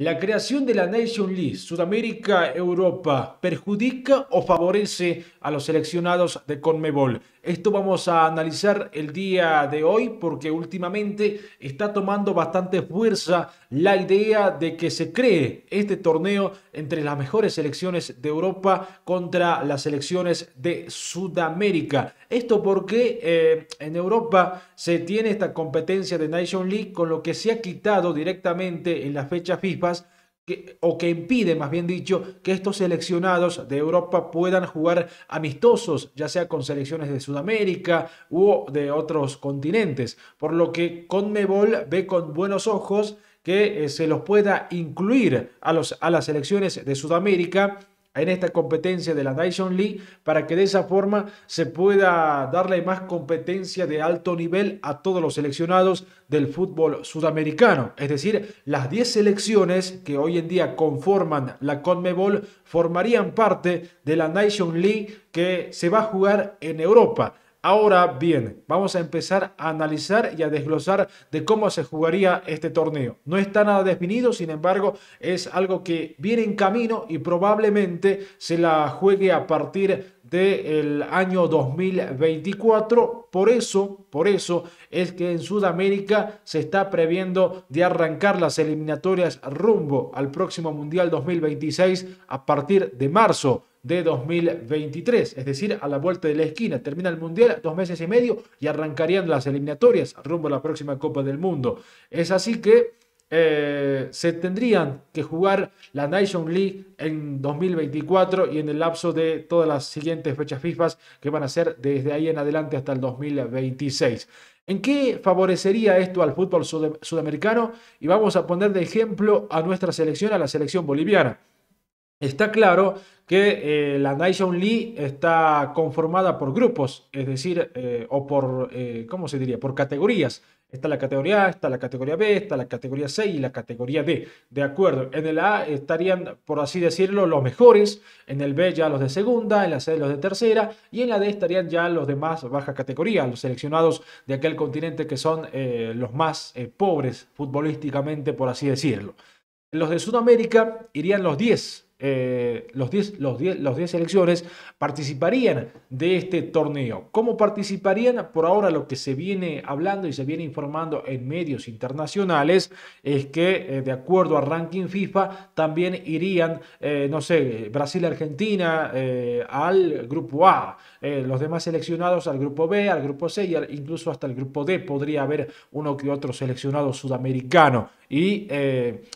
¿La creación de la Nation League Sudamérica-Europa perjudica o favorece a los seleccionados de Conmebol? Esto vamos a analizar el día de hoy porque últimamente está tomando bastante fuerza la idea de que se cree este torneo entre las mejores selecciones de Europa contra las selecciones de Sudamérica. Esto porque eh, en Europa se tiene esta competencia de Nation League con lo que se ha quitado directamente en las fechas FIFA o que impide, más bien dicho, que estos seleccionados de Europa puedan jugar amistosos, ya sea con selecciones de Sudamérica u de otros continentes, por lo que Conmebol ve con buenos ojos que eh, se los pueda incluir a, los, a las selecciones de Sudamérica en esta competencia de la nation league para que de esa forma se pueda darle más competencia de alto nivel a todos los seleccionados del fútbol sudamericano. Es decir, las 10 selecciones que hoy en día conforman la CONMEBOL formarían parte de la nation League que se va a jugar en Europa. Ahora bien, vamos a empezar a analizar y a desglosar de cómo se jugaría este torneo. No está nada definido, sin embargo, es algo que viene en camino y probablemente se la juegue a partir del año 2024. Por eso, por eso es que en Sudamérica se está previendo de arrancar las eliminatorias rumbo al próximo Mundial 2026 a partir de marzo de 2023, es decir, a la vuelta de la esquina. Termina el Mundial dos meses y medio y arrancarían las eliminatorias rumbo a la próxima Copa del Mundo. Es así que eh, se tendrían que jugar la Nation League en 2024 y en el lapso de todas las siguientes fechas FIFA que van a ser desde ahí en adelante hasta el 2026. ¿En qué favorecería esto al fútbol sudamericano? Y vamos a poner de ejemplo a nuestra selección, a la selección boliviana. Está claro que eh, la Nation League está conformada por grupos, es decir, eh, o por, eh, ¿cómo se diría? Por categorías. Está la categoría A, está la categoría B, está la categoría C y la categoría D. De acuerdo, en el A estarían, por así decirlo, los mejores, en el B ya los de segunda, en la C los de tercera y en la D estarían ya los de más baja categoría, los seleccionados de aquel continente que son los más pobres futbolísticamente, por así decirlo. los de Sudamérica irían los 10, eh, los 10 los selecciones participarían de este torneo. ¿Cómo participarían? Por ahora lo que se viene hablando y se viene informando en medios internacionales es que eh, de acuerdo a ranking FIFA también irían, eh, no sé, Brasil-Argentina al grupo A, los demás seleccionados al grupo B, al grupo C y incluso hasta el grupo D podría haber uno que otro seleccionado sudamericano. Y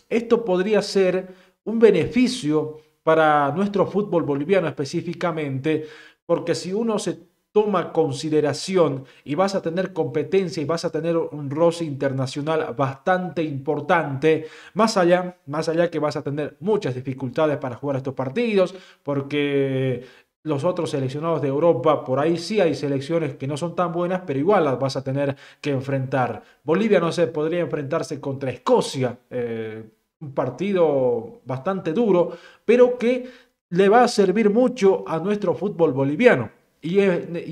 esto podría ser un beneficio para nuestro fútbol boliviano específicamente, porque si uno se toma consideración y vas a tener competencia y vas a tener un roce internacional bastante importante, más allá, más allá que vas a tener muchas dificultades para jugar estos partidos, porque los otros seleccionados de Europa, por ahí sí hay selecciones que no son tan buenas, pero igual las vas a tener que enfrentar. Bolivia, no sé, podría enfrentarse contra Escocia. Eh, partido bastante duro, pero que le va a servir mucho a nuestro fútbol boliviano y,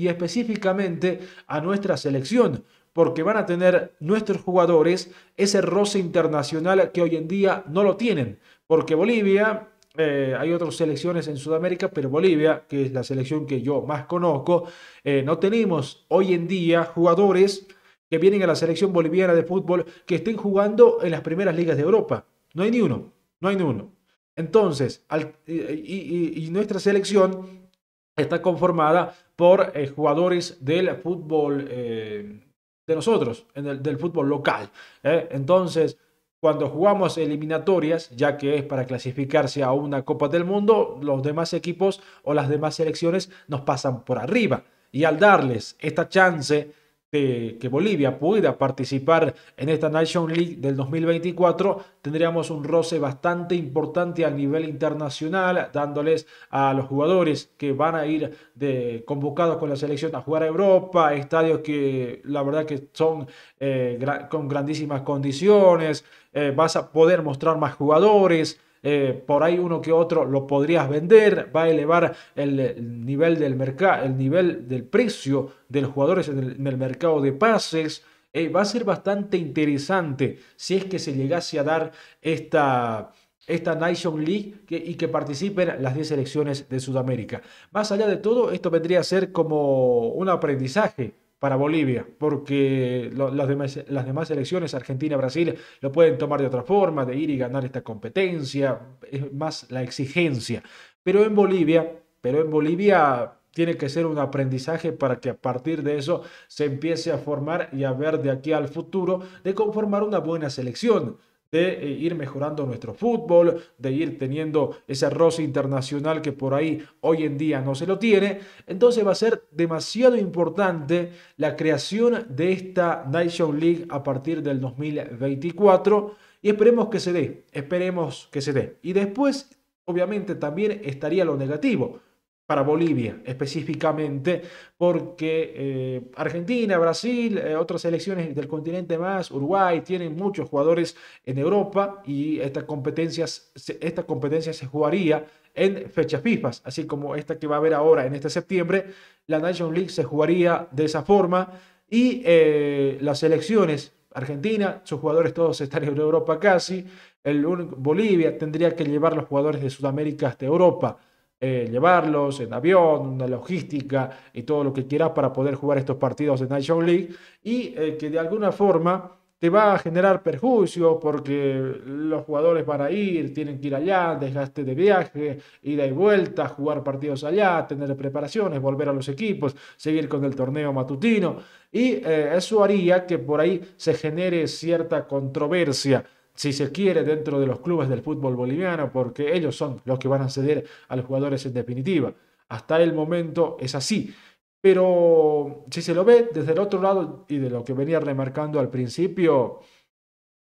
específicamente a nuestra selección, porque van a tener nuestros jugadores ese roce internacional que hoy en día no lo tienen, porque Bolivia eh, hay otras selecciones en Sudamérica, pero Bolivia, que es la selección que yo más conozco, eh, no tenemos hoy en día jugadores que vienen a la selección boliviana de fútbol que estén jugando en las primeras ligas de Europa. No hay ni uno, no hay ni uno. Entonces, y, nuestra selección está conformada por eh, jugadores del fútbol eh, de nosotros, del fútbol local. ¿eh? Entonces, cuando jugamos eliminatorias, ya que es para clasificarse a una Copa del Mundo, los demás equipos o las demás selecciones nos pasan por arriba. Y al darles esta chance que, Bolivia pueda participar en esta Nation League del 2024, tendríamos un roce bastante importante a nivel internacional, dándoles a los jugadores que van a ir de, convocados con la selección a jugar a Europa, estadios que la verdad que son eh, con grandísimas condiciones, eh, vas a poder mostrar más jugadores. Eh, por ahí uno que otro lo podrías vender, va a elevar el, eh, nivel del mercado, el nivel del precio de los jugadores en el, mercado de pases. Eh, va a ser bastante interesante si es que se llegase a dar esta, esta Nation League y que participen las 10 selecciones de Sudamérica. Más allá de todo, esto vendría a ser como un aprendizaje para Bolivia, porque las demás, las demás selecciones, Argentina, Brasil, lo pueden tomar de otra forma, de ir y ganar esta competencia, es más la exigencia. Pero en Bolivia, pero en Bolivia tiene que ser un aprendizaje para que a partir de eso se empiece a formar y a ver de aquí al futuro de conformar una buena selección de eh, ir mejorando nuestro fútbol, de ir teniendo ese arroz internacional que por ahí hoy en día no se lo tiene. Entonces va a ser demasiado importante la creación de esta Nation League a partir del 2024 y esperemos que se dé, esperemos que se dé. Y después, obviamente, también estaría lo negativo para Bolivia específicamente, porque eh, Argentina, Brasil, eh, otras selecciones del continente más, Uruguay, tienen muchos jugadores en Europa y esta competencia, esta competencia se jugaría en fechas FIFA, así como esta que va a haber ahora en este septiembre, la National League se jugaría de esa forma y eh, las selecciones Argentina, sus jugadores todos están en Europa casi, el, Bolivia tendría que llevar los jugadores de Sudamérica hasta Europa eh, llevarlos en avión, una logística y todo lo que quieras para poder jugar estos partidos de Nation League y eh, que de alguna forma te va a generar perjuicio porque los jugadores van a ir, tienen que ir allá, desgaste de viaje, ida y vuelta, jugar partidos allá, tener preparaciones, volver a los equipos, seguir con el torneo matutino y eh, eso haría que por ahí se genere cierta controversia si se quiere, dentro de los clubes del fútbol boliviano, porque ellos son los que van a ceder a los jugadores en definitiva. Hasta el momento es así. Pero si se lo ve desde el otro lado y de lo que venía remarcando al principio,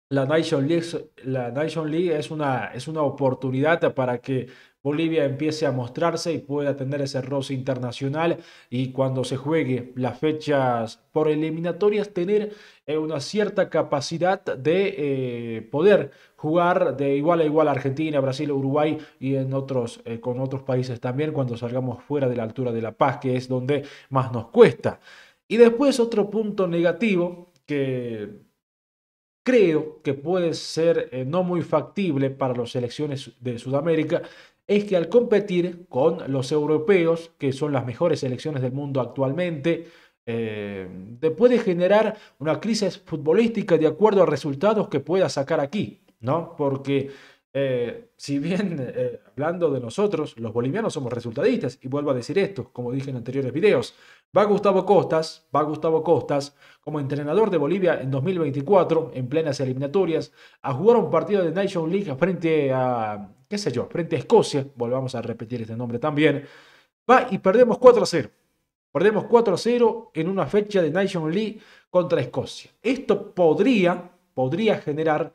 la Nation League, la League es, una, es una oportunidad para que Bolivia empiece a mostrarse y pueda tener ese roce internacional y cuando se juegue las fechas por eliminatorias tener eh, una cierta capacidad de eh, poder jugar de igual a igual Argentina, Brasil, Uruguay y en otros, eh, con otros países también cuando salgamos fuera de la altura de La Paz, que es donde más nos cuesta. Y después otro punto negativo que creo que puede ser eh, no muy factible para las elecciones de Sudamérica es que al competir con los europeos, que son las mejores elecciones del mundo actualmente, eh, te puede generar una crisis futbolística de acuerdo a resultados que pueda sacar aquí, ¿no? Porque eh, si bien eh, hablando de nosotros, los bolivianos somos resultadistas, y vuelvo a decir esto, como dije en anteriores videos, va Gustavo Costas, va Gustavo Costas como entrenador de Bolivia en 2024, en plenas eliminatorias, a jugar un partido de Nation League frente a, qué sé yo, frente a Escocia, volvamos a repetir este nombre también, va y perdemos 4 a 0. Perdemos 4 a 0 en una fecha de Nation League contra Escocia. Esto podría, podría generar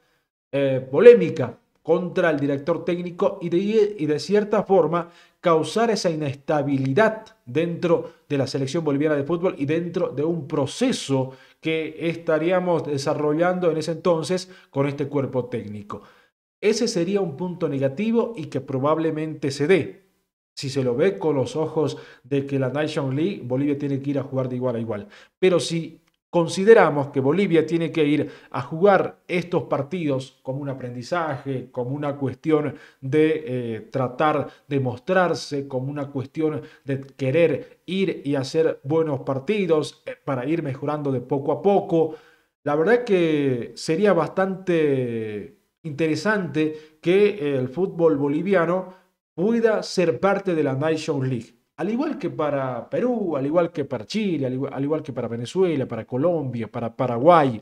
eh, polémica contra el director técnico y de, cierta forma causar esa inestabilidad dentro de la selección boliviana de fútbol y dentro de un proceso que estaríamos desarrollando en ese entonces con este cuerpo técnico. Ese sería un punto negativo y que probablemente se dé. Si se lo ve con los ojos de que la Nation League, Bolivia tiene que ir a jugar de igual a igual. Pero si Consideramos que Bolivia tiene que ir a jugar estos partidos como un aprendizaje, como una cuestión de eh, tratar de mostrarse, como una cuestión de querer ir y hacer buenos partidos eh, para ir mejorando de poco a poco. La verdad que sería bastante interesante que el fútbol boliviano pueda ser parte de la Nations League al igual que para Perú, al igual que para Chile, al igual, que para Venezuela, para Colombia, para Paraguay.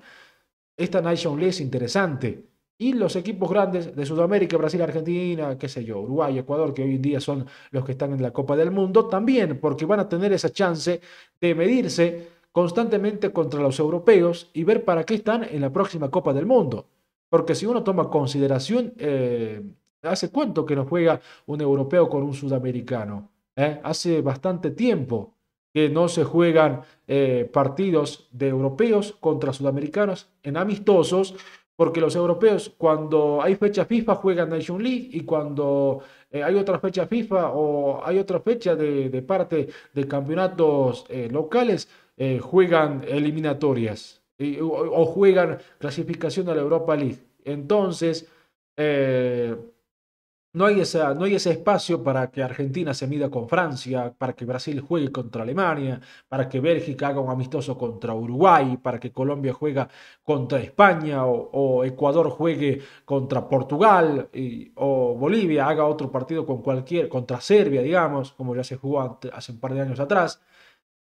Esta Nation League es interesante. Y los equipos grandes de Sudamérica, Brasil, Argentina, qué sé yo, Uruguay, Ecuador, que hoy en día son los que están en la Copa del Mundo, también porque van a tener esa chance de medirse constantemente contra los europeos y ver para qué están en la próxima Copa del Mundo. Porque si uno toma consideración, eh, ¿hace cuánto que no juega un europeo con un sudamericano? ¿eh? Hace bastante tiempo que no se juegan eh, partidos de europeos contra sudamericanos en amistosos, porque los europeos cuando hay fecha FIFA juegan Nation League y cuando eh, hay otra fecha FIFA o hay otra fecha de, parte de campeonatos locales, juegan eliminatorias o, o, juegan clasificación a la Europa League. Entonces, no hay, no hay ese espacio para que Argentina se mida con Francia, para que Brasil juegue contra Alemania, para que Bélgica haga un amistoso contra Uruguay, para que Colombia juegue contra España o, Ecuador juegue contra Portugal o Bolivia haga otro partido con cualquier, contra Serbia, digamos, como ya se jugó hace un par de años atrás.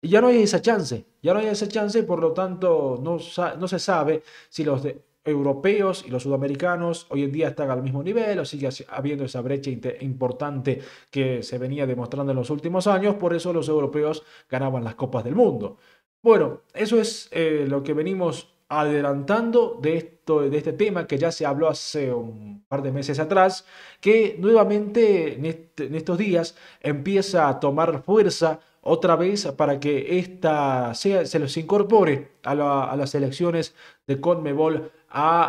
Y ya no hay esa chance, ya no hay esa chance, por lo tanto no, no se sabe si los de europeos y los sudamericanos hoy en día están al mismo nivel o sigue habiendo esa brecha importante que se venía demostrando en los últimos años, por eso los europeos ganaban las copas del mundo. Bueno, eso es eh, lo que venimos adelantando de, esto, de este tema que ya se habló hace un par de meses atrás, que nuevamente en, este, en estos días empieza a tomar fuerza otra vez para que esta sea, se les incorpore a, las elecciones de CONMEBOL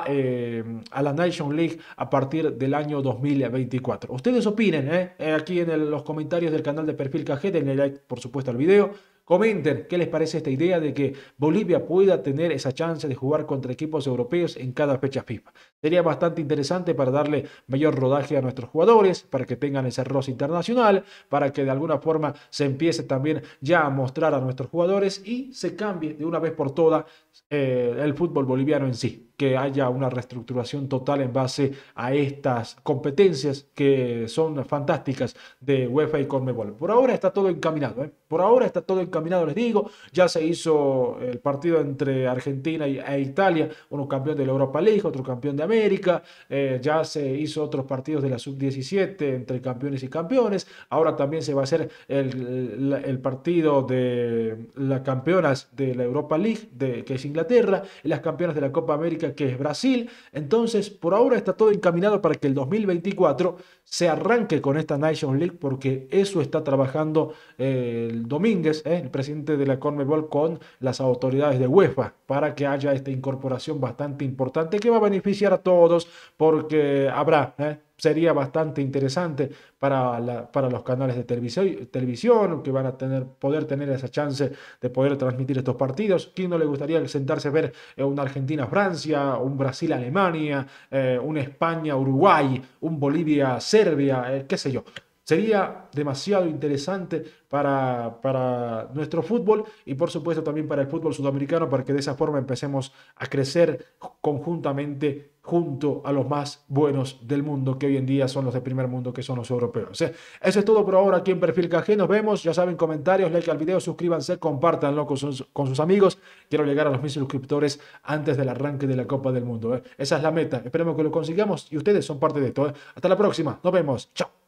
eh, a, la Nation League a partir del año 2024. Ustedes opinen ¿eh? aquí en los comentarios del canal de Perfil Cajete, en el like por supuesto al video, Comenten qué les parece esta idea de que Bolivia pueda tener esa chance de jugar contra equipos europeos en cada fecha FIFA. Sería bastante interesante para darle mayor rodaje a nuestros jugadores, para que tengan ese roce internacional, para que de alguna forma se empiece también ya a mostrar a nuestros jugadores y se cambie de una vez por todas eh, el fútbol boliviano en sí, que haya una reestructuración total en base a estas competencias que son fantásticas de UEFA y Conmebol. Por ahora está todo encaminado, ¿eh? por ahora está todo encaminado, les digo, ya se hizo el partido entre Argentina e Italia, uno campeón de la Europa League, otro campeón de América, eh, ya se hizo otros partidos de la sub-17 entre campeones y campeones, ahora también se va a hacer el, partido de las campeonas de la Europa League, de, que es Inglaterra, las campeonas de la Copa América que es Brasil. Entonces, por ahora está todo encaminado para que el 2024 se arranque con esta Nation League porque eso está trabajando eh, el Domínguez, eh, el presidente de la CONMEBOL, con las autoridades de UEFA para que haya esta incorporación bastante importante que va a beneficiar a todos porque habrá... Eh, sería bastante interesante para, la, para los canales de televisión, que van a tener, poder tener esa chance de poder transmitir estos partidos. ¿Quién no le gustaría sentarse a ver eh, una Argentina-Francia, un Brasil-Alemania, eh, un España-Uruguay, un Bolivia-Serbia, eh, qué sé yo? Sería demasiado interesante para, para, nuestro fútbol y por supuesto también para el fútbol sudamericano para que de esa forma empecemos a crecer conjuntamente junto a los más buenos del mundo que hoy en día son los de primer mundo que son los europeos. ¿eh? Eso es todo por ahora aquí en Perfil KG. Nos vemos, ya saben, comentarios, like al video, suscríbanse, compártanlo con sus, con sus amigos. Quiero llegar a los mil suscriptores antes del arranque de la Copa del Mundo. ¿eh? Esa es la meta. Esperemos que lo consigamos y ustedes son parte de todo. ¿eh? Hasta la próxima. Nos vemos. Chao.